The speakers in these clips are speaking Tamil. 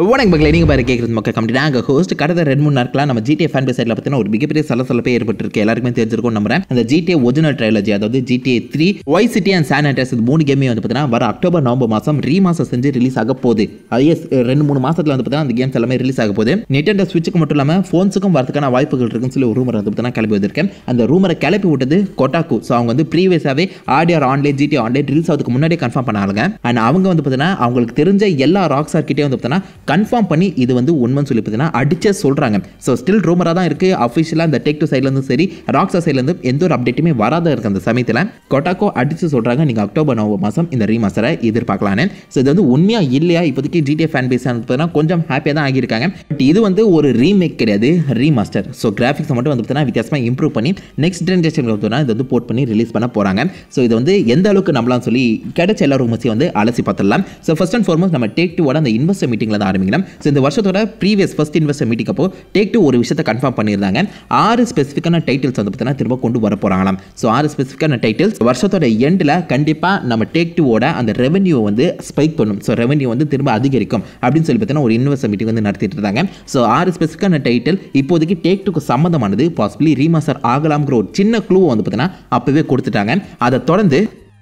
வணக்கம் பக்கில் நீங்கள் பாரு கேட்குறது மக்கள் கம்பெனி நாங்கள் ஹோஸ்ட் கடந்த ரெண்டு மூணு நாட்களாக நம்ம ஜிடிஏ ஃபேன் பேஸ் சைடில் பார்த்தீங்கன்னா ஒரு மிகப்பெரிய சலசலப்பே ஏற்பட்டிருக்கு எல்லாருக்குமே தெரிஞ்சிருக்கும் நம்புறேன் அந்த ஜிடிஏ ஒரிஜினல் ட்ரைலஜி அதாவது GTA three Vice City and San Andreas இது மூணு கேமே வந்து பார்த்தீங்கன்னா வர அக்டோபர் நவம்பர் மாதம் மாதம் செஞ்சு ரிலீஸ் ஆக போகுது அதே ரெண்டு மூணு மாதத்தில் வந்து பார்த்தீங்கன்னா அந்த கேம்ஸ் எல்லாமே ரிலீஸ் ஆக போகுது நிட்டன்டோ ஸ்விட்சுக்கு மட்டும் இல்லாமல் ஃபோன்ஸுக்கும் வரதுக்கான வாய்ப்புகள் இருக்குன்னு சொல்லி ஒரு ரூமர் வந்து பார்த்தீங்கன்னா கிளம்பி வந்திருக்கேன் அந்த ரூமரை கிளப்பி விட்டது கொட்டாக்கு ஸோ அவங்க வந்து ப்ரீவியஸாகவே audio online GTA online release ஆகிறதுக்கு முன்னாடியே கன்ஃபார்ம் பண்ணாங்க அண்ட் அவங்க வந்து பார்த்தீங்கன்னா அவங்களுக்கு தெரிஞ்ச எல்லா ராக் சார்கிட்டே வந்து பார்த்தீங்கன்னா கன்ஃபார்ம் பண்ணி இது வந்து உண்மைன்னு சொல்லி பார்த்தீங்கன்னா அடிச்ச சொல்கிறாங்க ஸோ ஸ்டில் ரூமராக தான் இருக்குது அஃபிஷியலாக இந்த டேக் டூ சைட்லேருந்து சரி ராக்ஸா சைட்லேருந்து எந்த ஒரு அப்டேட்டுமே வராத இருக்க அந்த சமயத்தில் கொட்டாக்கோ அடிச்சு சொல்கிறாங்க நீங்கள் அக்டோபர் நவம்பர் மாதம் இந்த ரீமாஸ்டரை எதிர்பார்க்கலான்னு ஸோ இது வந்து உண்மையாக இல்லையா இப்போதைக்கு ஜிடிஏ ஃபேன் பேஸ் பார்த்தீங்கன்னா கொஞ்சம் ஹாப்பியாக தான் ஆகியிருக்காங்க பட் இது வந்து ஒரு ரீமேக் கிடையாது ரீமாஸ்டர் ஸோ கிராஃபிக்ஸ் மட்டும் வந்து பார்த்தீங்கன்னா வித்தியாசமாக இம்ப்ரூவ் பண்ணி நெக்ஸ்ட் ஜென்ரேஷனுக்கு வந்து இது வந்து போர்ட் பண்ணி ரிலீஸ் பண்ண போகிறாங்க ஸோ இது வந்து எந்த அளவுக்கு நம்மளாம் சொல்லி கிடைச்ச எல்லா ரூமஸையும் வந்து அலசி பார்த்துடலாம் ஸோ ஃபஸ்ட் அண்ட் ஃபார்மோஸ்ட் நம்ம டேக் டூவோட அந்த இன்வெஸ்டர் மீட்டிங்கில் ஆரம்பிக்கலாம் ஸோ இந்த வருஷத்தோட ப்ரீவியஸ் ஃபஸ்ட் இன்வெஸ்டர் மீட்டிங் அப்போ டேக் டூ ஒரு விஷயத்தை கன்ஃபார்ம் பண்ணியிருந்தாங்க ஆறு ஸ்பெசிஃபிக்கான டைட்டில்ஸ் வந்து பார்த்தீங்கன்னா திரும்ப கொண்டு வர போகிறாங்களாம் ஸோ ஆறு ஸ்பெசிஃபிக்கான டைட்டில்ஸ் வருஷத்தோட எண்டில் கண்டிப்பாக நம்ம டேக் டூவோட அந்த ரெவன்யூ வந்து ஸ்பைக் பண்ணும் ஸோ ரெவன்யூ வந்து திரும்ப அதிகரிக்கும் அப்படின்னு சொல்லி பார்த்தீங்கன்னா ஒரு இன்வெஸ்டர் மீட்டிங் வந்து நடத்திட்டு இருந்தாங்க ஸோ ஆறு ஸ்பெசிஃபிக்கான டைட்டில் இப்போதைக்கு டேக் டூக்கு சம்மந்தமானது பாசிபிளி ரீமாஸ்டர் ஆகலாம்ங்கிற ஒரு சின்ன க்ளூ வந்து பார்த்தீங்கன்னா அப்போவே கொடுத்துட்டாங்க அதை தொடர்ந்து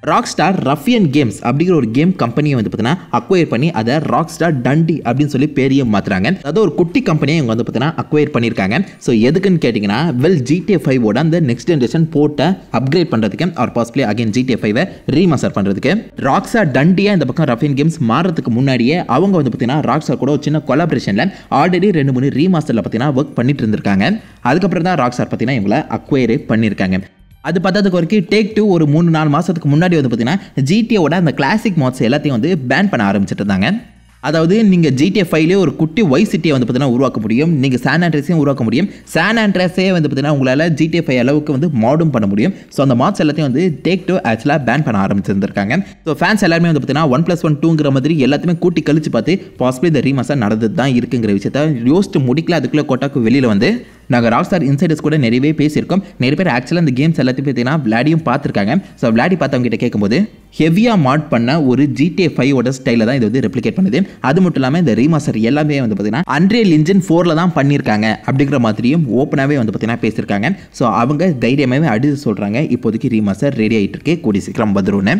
ராக் ஸ்டார் ரஃபியன் கேம்ஸ் அப்படிங்கிற ஒரு கேம் கம்பெனியை வந்து பார்த்தீங்கன்னா அக்வயர் பண்ணி அதை ராக் ஸ்டார் டண்டி அப்படின்னு சொல்லி பேரையும் மாற்றுறாங்க அதாவது ஒரு குட்டி கம்பெனியை இவங்க வந்து பார்த்தீங்கன்னா அக்வயர் பண்ணியிருக்காங்க ஸோ எதுக்குன்னு கேட்டிங்கன்னா வெல் ஜிடிஏ ஃபைவோட அந்த நெக்ஸ்ட் ஜென்ரேஷன் போட்டை அப்கிரேட் பண்ணுறதுக்கு ஆர் பாசிபிளி அகைன் ஜிடிஏ ஃபைவை ரீமாஸ்டர் பண்ணுறதுக்கு ராக் ஸ்டார் டண்டியாக இந்த பக்கம் ரஃபியன் கேம்ஸ் மாறதுக்கு முன்னாடியே அவங்க வந்து பார்த்தீங்கன்னா ராக் ஸ்டார் கூட ஒரு சின்ன கொலாபரேஷனில் ஆல்ரெடி ரெண்டு மூணு ரீமாஸ்டரில் பார்த்தீங்கன்னா ஒர்க் பண்ணிட்டு இருந்திருக்காங்க அதுக்கப்புறம் தான் ராக் ஸ்டார் பார்த்தீங்கன்னா இவங்களை அக்வயரே பண்ணியிருக்காங்க அது பார்த்ததுக்கு வரைக்கும் டேக் டூ ஒரு மூணு நாலு மாதத்துக்கு முன்னாடி வந்து பார்த்தீங்கன்னா ஜிடிஏவோட அந்த கிளாசிக் மாட்ஸ் எல்லாத்தையும் வந்து பேன் பண்ண ஆரம்பிச்சுட்டு இருந்தாங்க அதாவது நீங்கள் ஜிடிஏ ஃபைவ்லேயே ஒரு குட்டி ஒய் சிட்டியை வந்து பார்த்தீங்கன்னா உருவாக்க முடியும் நீங்கள் சான் ஆண்ட்ரஸையும் உருவாக்க முடியும் சான் ஆண்ட்ரஸே வந்து பார்த்தீங்கன்னா உங்களால் ஜிடிஏ ஃபைவ் அளவுக்கு வந்து மாடும் பண்ண முடியும் ஸோ அந்த மாட்ஸ் எல்லாத்தையும் வந்து டேக் டூ ஆக்சுவலாக பேன் பண்ண ஆரம்பிச்சிருந்திருக்காங்க ஸோ ஃபேன்ஸ் எல்லாருமே வந்து பார்த்தீங்கன்னா ஒன் ப்ளஸ் ஒன் டூங்கிற மாதிரி எல்லாத்தையுமே கூட்டி கழிச்சு பார்த்து பாசிபிளி இந்த ரீமாஸாக நடந்தது தான் இருக்குங்கிற விஷயத்த யோசிச்சு முடிக்கல அதுக்குள்ளே கோட்டாக்கு வெளியில் வந்து நாங்கள் ராக் ஸ்டார் இன்சைடர்ஸ் கூட நிறையவே பேசியிருக்கோம் நிறைய பேர் ஆக்சுவலாக இந்த கேம்ஸ் எல்லாத்தையும் பார்த்தீங்கன்னா விளையாடியும் பார்த்துருக்காங்க ஸோ விளையாடி பார்த்தவங்க கிட்ட கேட்கும்போது ஹெவியாக மாட் பண்ண ஒரு ஜிடிஏ ஃபைவோட ஸ்டைலில் தான் இது வந்து ரெப்ளிகேட் பண்ணுது அது மட்டும் இல்லாமல் இந்த ரீமாஸ்டர் எல்லாமே வந்து பார்த்தீங்கன்னா அன்ரியல் இன்ஜின் ஃபோரில் தான் பண்ணியிருக்காங்க அப்படிங்கிற மாதிரியும் ஓப்பனாகவே வந்து பார்த்தீங்கன்னா பேசியிருக்காங்க ஸோ அவங்க தைரியமாகவே அடித்து சொல்கிறாங்க இப்போதைக்கு ரீமாஸ்டர் ரெடி ஆகிட்டு இருக்கு கூடி சீக்கிரம் வந்துருன்னு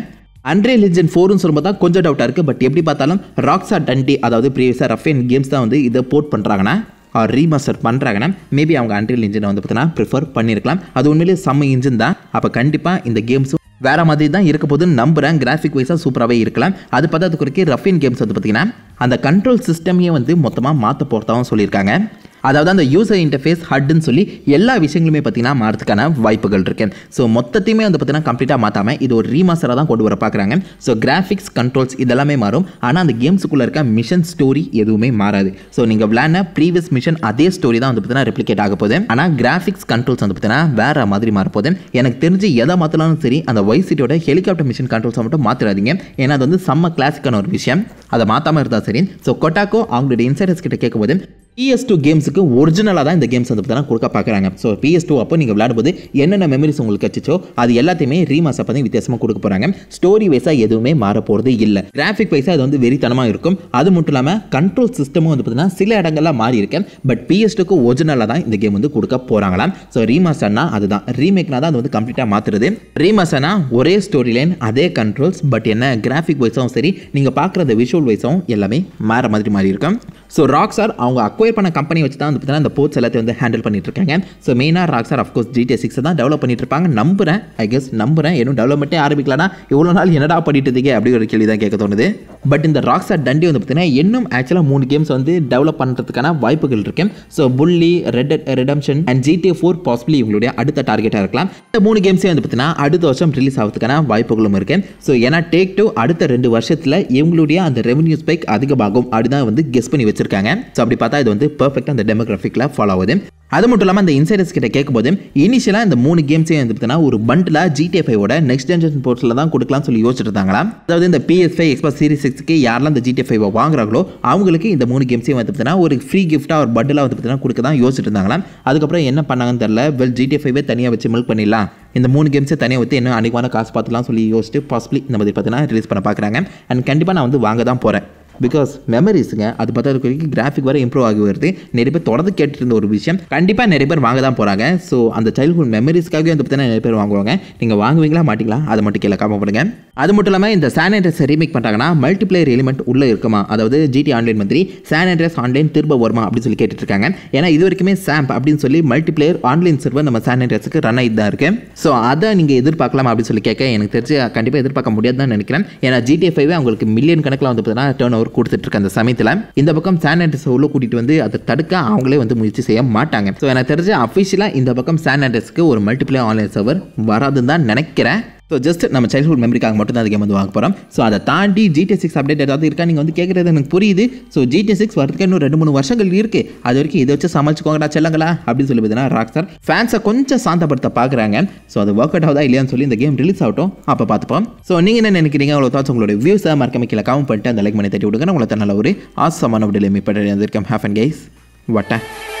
அண்ட்ரே லிஜன் ஃபோர்னு சொல்லும்போது தான் கொஞ்சம் டவுட்டாக இருக்குது பட் எப்படி பார்த்தாலும் ராக்ஸா டண்டி அதாவது ப்ரீவியஸாக ரஃபேன் கேம்ஸ் தான் வந்து இதை போர்ட் பண்ணுறாங்கன்னா ஆர் ரீமாஸ்டர் பண்ணுறாங்கன்னா மேபி அவங்க அண்ட்ரியல் இன்ஜினை வந்து பார்த்தீங்கன்னா ப்ரிஃபர் பண்ணியிருக்கலாம் அது உண்மையிலேயே செம்ம இன்ஜின் தான் அப்போ கண்டிப்பாக இந்த கேம்ஸும் வேறு மாதிரி தான் இருக்க போதுன்னு நம்புகிறேன் கிராஃபிக் வைஸாக சூப்பராகவே இருக்கலாம் அது பார்த்தா அது குறிக்க ரஃபின் கேம்ஸ் வந்து பார்த்திங்கன்னா அந்த கண்ட்ரோல் சிஸ்டமையே வந்து மொத்தமாக மாற்ற போகிறதாகவும் சொல்லியிருக்காங்க அதாவது அந்த யூசர் இன்டர்ஃபேஸ் ஹட்டுன்னு சொல்லி எல்லா விஷயங்களுமே பார்த்தீங்கன்னா மாறதுக்கான வாய்ப்புகள் இருக்கு ஸோ மொத்தத்தையுமே வந்து பார்த்தீங்கன்னா கம்ப்ளீட்டாக மாற்றாமல் இது ஒரு ரீமாஸ்டராக தான் கொண்டு வர பார்க்குறாங்க ஸோ கிராஃபிக்ஸ் கண்ட்ரோல்ஸ் இதெல்லாமே மாறும் ஆனால் அந்த கேம்ஸுக்குள்ளே இருக்க மிஷன் ஸ்டோரி எதுவுமே மாறாது ஸோ நீங்கள் விளையாடின ப்ரீவியஸ் மிஷன் அதே ஸ்டோரி தான் வந்து பார்த்தீங்கன்னா ரெப்ளிகேட் ஆக போகுது ஆனால் கிராஃபிக்ஸ் கண்ட்ரோல்ஸ் வந்து பார்த்தீங்கன்னா வேறு மாதிரி மாறப்போகுது எனக்கு தெரிஞ்சு எதை மாற்றலாம் சரி அந்த வைசிட்டியோட ஹெலிகாப்டர் மிஷன் கண்ட்ரோல்ஸை மட்டும் மாற்றிடாதீங்க ஏன்னா அது வந்து செம்ம கிளாசிக்கான ஒரு விஷயம் அதை மாற்றாமல் இருந்தால் சரி ஸோ கொட்டாக்கோ அவங்களுடைய இன்சைடர்ஸ் கிட்ட கேட்கும்போது பிஎஸ் டூ கேம்ஸுக்கு ஒரிஜினலாக தான் இந்த கேம்ஸ் வந்து பார்த்தா கொடுக்க பார்க்குறாங்க ஸோ பிஎஸ் டூ அப்போ நீங்கள் விளையாடும்போது என்னென்ன மெமரிஸ் உங்களுக்கு கிடச்சிச்சோ அது எல்லாத்தையுமே ரீமாஸ் அப்போ வித்தியாசமாக கொடுக்க போகிறாங்க ஸ்டோரி வைஸாக எதுவுமே மாற போகிறது இல்லை கிராஃபிக் வைஸாக அது வந்து வெறித்தனமாக இருக்கும் அது மட்டும் இல்லாமல் கண்ட்ரோல் சிஸ்டமும் வந்து பார்த்தீங்கன்னா சில இடங்கள்லாம் மாறி இருக்கேன் பட் பிஎஸ் டூக்கு ஒரிஜினலாக தான் இந்த கேம் வந்து கொடுக்க போகிறாங்களாம் ஸோ ரீமாஸ்டர்னா அதுதான் ரீமேக்னா தான் அது வந்து கம்ப்ளீட்டாக மாற்றுறது ரீமாஸ்டர்னா ஒரே ஸ்டோரி லைன் அதே கண்ட்ரோல்ஸ் பட் என்ன கிராஃபிக் வைஸாகவும் சரி நீங்கள் பார்க்குற விஷுவல் வைஸாகவும் எல்லாமே மாற மாதிரி மாறி இருக்கும் ஸோ ராக்ஸார் அவங்க அக்வயர் பண்ண கம்பெனி வச்சு தான் வந்து பார்த்தீங்கன்னா இந்த போர்ட்ஸ் எல்லாத்தையும் வந்து ஹேண்டில் பண்ணிட்டு இருக்காங்க ஸோ மெயினாக ராக்ஸார் அஃப்கோர்ஸ் ஜிடிஎஸ் சிக்ஸை தான் டெவலப் பண்ணிட்டு இருப்பாங்க நம்புகிறேன் ஐ கெஸ் நம்புறேன் எதுவும் டெவலப்மெண்ட்டே ஆரம்பிக்கலாம் இவ்வளோ நாள் என்னடா பண்ணிட்டு இருக்கே அப்படி ஒரு கேள்வி தான் கேட்க தோணுது பட் இந்த ராக்ஸா டண்டி வந்து பார்த்தீங்கன்னா இன்னும் ஆக்சுவலாக மூணு கேம்ஸ் வந்து டெவலப் பண்ணுறதுக்கான வாய்ப்புகள் இருக்கு ஸோ புள்ளி Red Redemption and GTA four possibly இவங்களுடைய அடுத்த டார்கெட்டாக இருக்கலாம் இந்த மூணு கேம்ஸே வந்து பார்த்தீங்கன்னா அடுத்த வருஷம் ரிலீஸ் ஆகிறதுக்கான வாய்ப்புகளும் இருக்கு ஸோ ஏன்னா டேக் டூ அடுத்த ரெண்டு வருஷத்தில் இவங்களுடைய அந்த ரெவன்யூ ஸ்பைக் அதிகமாகும் அப்படிதான் வந்து கெஸ் பண்ணி வச்சிருக்காங்க ஸோ அப்படி பார்த்தா இது வந்து பர்ஃபெக்டாக அந்த டெமோகிராஃபிக்கில் ஃபாலோ ஆகுது அது மட்டும் இல்லாமல் அந்த இன்சைடர்ஸ் கிட்ட கேட்கும்போது இனிஷியலாக இந்த மூணு கேம்ஸையும் வந்துட்டுனா ஒரு பண்டில் ஜிடிஎஃப் ஓட நெக்ஸ்ட் ஜென்ரேஷன் போர்ட்ஸில் தான் கொடுக்கலாம் சொல்லி யோசிச்சுட்டு இருந்தாங்களா அதாவது இந்த பிஎஸ் ஃபைவ் எக்ஸ்பா சீரிஸ் சிக்ஸ்க்கு யாரெல்லாம் இந்த ஜிடிஎஃப் ஃபைவை வாங்குறாங்களோ அவங்களுக்கு இந்த மூணு கேம்ஸையும் வந்து ஒரு ஃப்ரீ கிஃப்ட்டாக ஒரு பண்டில் வந்து பார்த்தீங்கன்னா கொடுக்க தான் யோசிச்சுட்டு இருந்தாங்களா அதுக்கப்புறம் என்ன பண்ணாங்கன்னு தெரில வெல் ஜிடிஎஃப் ஃபைவே தனியாக வச்சு மில்க் பண்ணிடலாம் இந்த மூணு கேம்ஸை தனியாக ஊற்றி என்ன அன்றைக்கான காசு பார்த்துலாம் சொல்லி யோசிச்சுட்டு பாசிபிளி இந்த மாதிரி பார்த்தீங்கன்னா ரிலீஸ் பண்ண பார்க்குறாங்க அண்ட் கண்டிப்பாக நான் வந்து வாங்க தான் போகிறேன் பிகாஸ் மெமரிஸுங்க அது பார்த்தா இருக்க வரைக்கும் கிராஃபிக் வர இம்ப்ரூவ் ஆகி வருது நிறைய பேர் தொடர்ந்து கேட்டுருந்த ஒரு விஷயம் கண்டிப்பாக நிறைய பேர் வாங்க தான் போகிறாங்க ஸோ அந்த சைல்ட்ஹுட் மெமரிஸ்க்காகவே வந்து பார்த்தீங்கன்னா நிறைய பேர் வாங்குவாங்க நீங்கள் வாங்குவீங்களா மாட்டிங்களா அதை மட்டும் கீழே காம அது மட்டும் இல்லாமல் இந்த சானிடைஸ் ரீமேக் பண்ணுறாங்கன்னா மல்டிப்ளேயர் எலிமெண்ட் உள்ளே இருக்குமா அதாவது ஜிடி ஆன்லைன் மாதிரி சானிடைஸ் ஆன்லைன் திரும்ப வருமா அப்படின்னு சொல்லி கேட்டுருக்காங்க ஏன்னா இது வரைக்குமே சாம்ப் அப்படின்னு சொல்லி மல்டிப்ளேயர் ஆன்லைன் சர்வர் நம்ம சானிடைஸுக்கு ரன் ஆகி தான் இருக்குது ஸோ அதை நீங்கள் எதிர்பார்க்கலாம் அப்படின்னு சொல்லி கேட்க எனக்கு தெரிஞ்சு கண்டிப்பாக எதிர்பார்க்க முடியாது தான் நினைக்கிறேன் ஏன்னா ஜிடிஎஃப்ஐவே அவங்களுக்கு மில்லியன் கணக்கில் வந்து பார்த்தீங்கன்னா டேர்ன் அவர் இருக்க அந்த சமயத்தில் இந்த பக்கம் சானிடைசர் உள்ள கூட்டிகிட்டு வந்து அதை தடுக்க அவங்களே வந்து முயற்சி செய்ய மாட்டாங்க ஸோ எனக்கு தெரிஞ்ச அஃபிஷியலாக இந்த பக்கம் சானிடைசருக்கு ஒரு மல்டிப்ளே ஆன்லைன் சர்வர் வராதுன்னு தான் நினைக்கிறேன் ஸோ ஜஸ்ட் நம்ம சைல்ட்ஹுட் மெமரிக்காக மட்டும் தான் அந்த கேம் வந்து வாங்க போகிறோம் ஸோ அதை தாண்டி ஜிடி சிக்ஸ் அப்டேட் ஏதாவது இருக்கா நீங்கள் வந்து கேட்குறது எனக்கு புரியுது ஸோ ஜிடி சிக்ஸ் வரதுக்கு இன்னும் ரெண்டு மூணு வருஷங்கள் இருக்குது அது வரைக்கும் இதை வச்சு சமாளிச்சுக்கோங்கடா செல்லுங்களா அப்படின்னு சொல்லி பார்த்தீங்கன்னா சார் ஃபேன்ஸை கொஞ்சம் சாந்தப்படுத்த பார்க்குறாங்க ஸோ அது ஒர்க் அவுட் ஆகுதா இல்லையான்னு சொல்லி இந்த கேம் ரிலீஸ் ஆகட்டும் அப்போ பார்த்துப்போம் ஸோ நீங்கள் என்ன நினைக்கிறீங்க அவ்வளோ தாட்ஸ் உங்களோட தான் மறக்க மிக்கல கமெண்ட் பண்ணிட்டு அந்த லைக் பண்ணி தட்டி விடுங்க உங்களுக்கு நல்ல ஒரு ஆசமான விடலை மீட் பண்ணுறது ஹேஃப் அண்ட் கைஸ் வட்டேன்